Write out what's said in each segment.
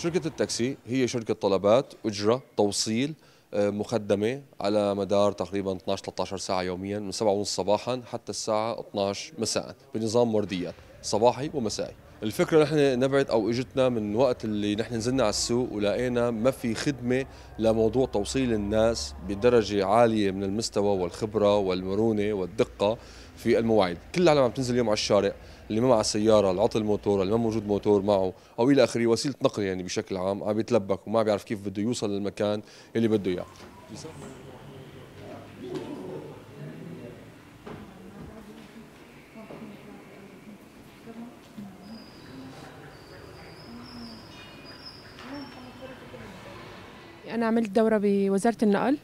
شركة التاكسي هي شركة طلبات أجرة توصيل آه، مخدمة على مدار تقريبا 12 13 ساعة يوميا من 7 ونص صباحا حتى الساعة 12 مساء بنظام ورديات صباحي ومسائي الفكره نحن نبعت او اجتنا من وقت اللي نحن نزلنا على السوق ولقينا ما في خدمه لموضوع توصيل الناس بدرجه عاليه من المستوى والخبره والمرونه والدقه في المواعيد، كل العالم عم تنزل اليوم على الشارع، اللي ما معه سياره، العطل الموتور، اللي ما موجود موتور معه او الى اخره، وسيله نقل يعني بشكل عام عم يتلبك وما بيعرف كيف بده يوصل للمكان اللي بده اياه. أنا عملت دورة بوزارة النقل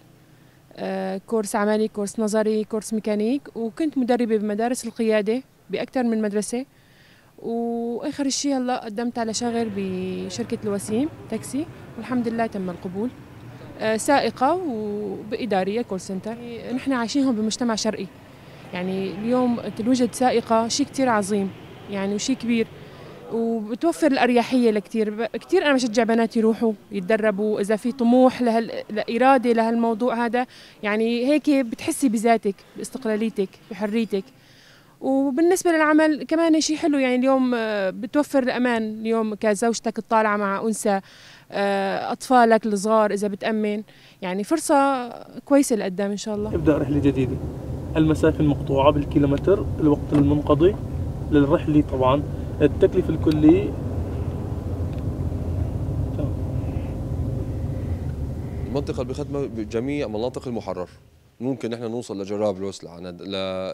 آه، كورس عملي كورس نظري كورس ميكانيك وكنت مدربة بمدارس القيادة بأكثر من مدرسة وآخر شيء هلا قدمت على شغل بشركة الوسيم تاكسي والحمد لله تم القبول آه، سائقة وبإدارية كول سنتر نحن عايشينهم بمجتمع شرقي يعني اليوم توجد سائقة شيء كثير عظيم يعني وشيء كبير وبتوفر الاريحيه لكثير كثير انا بشجع بنات يروحوا يتدربوا اذا في طموح لهال لاراده لهالموضوع هذا يعني هيك بتحسي بذاتك باستقلاليتك بحريتك وبالنسبه للعمل كمان شيء حلو يعني اليوم آه، بتوفر الامان اليوم كزوجتك الطالعه مع انثى آه، اطفالك الصغار اذا بتامن يعني فرصه كويسه لقدام ان شاء الله ابدا رحله جديده المسافه المقطوعه بالكيلومتر الوقت المنقضي للرحله طبعا التكلفة الكلية المنطقة اللي بخدمة جميع مناطق المحرر ممكن نحن نوصل لجرابلس يعني لعند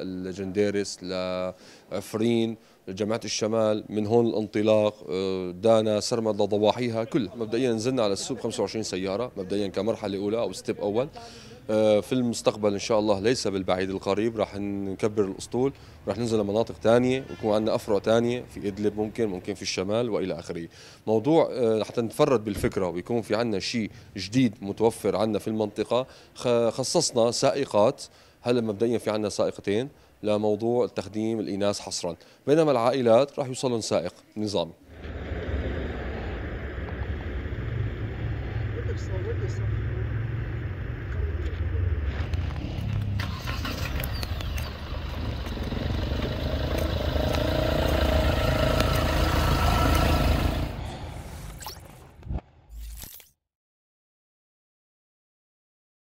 لجنديرس لعفرين جامعة الشمال من هون الانطلاق آه، دانا سرمد لضواحيها كلها مبدئيا نزلنا على السوق 25 سيارة مبدئيا كمرحلة أولى أو ستيب أول آه، في المستقبل ان شاء الله ليس بالبعيد القريب راح نكبر الاسطول راح ننزل لمناطق ثانيه ويكون عندنا افرع ثانيه في ادلب ممكن ممكن في الشمال والى اخره موضوع آه، حتى نتفرد بالفكره ويكون في عندنا شيء جديد متوفر عندنا في المنطقه خصصنا سائقات هلا مبدئيا في عندنا سائقتين لموضوع تخديم الاناث حصرا بينما العائلات راح يوصلن سائق نظامي Thank you.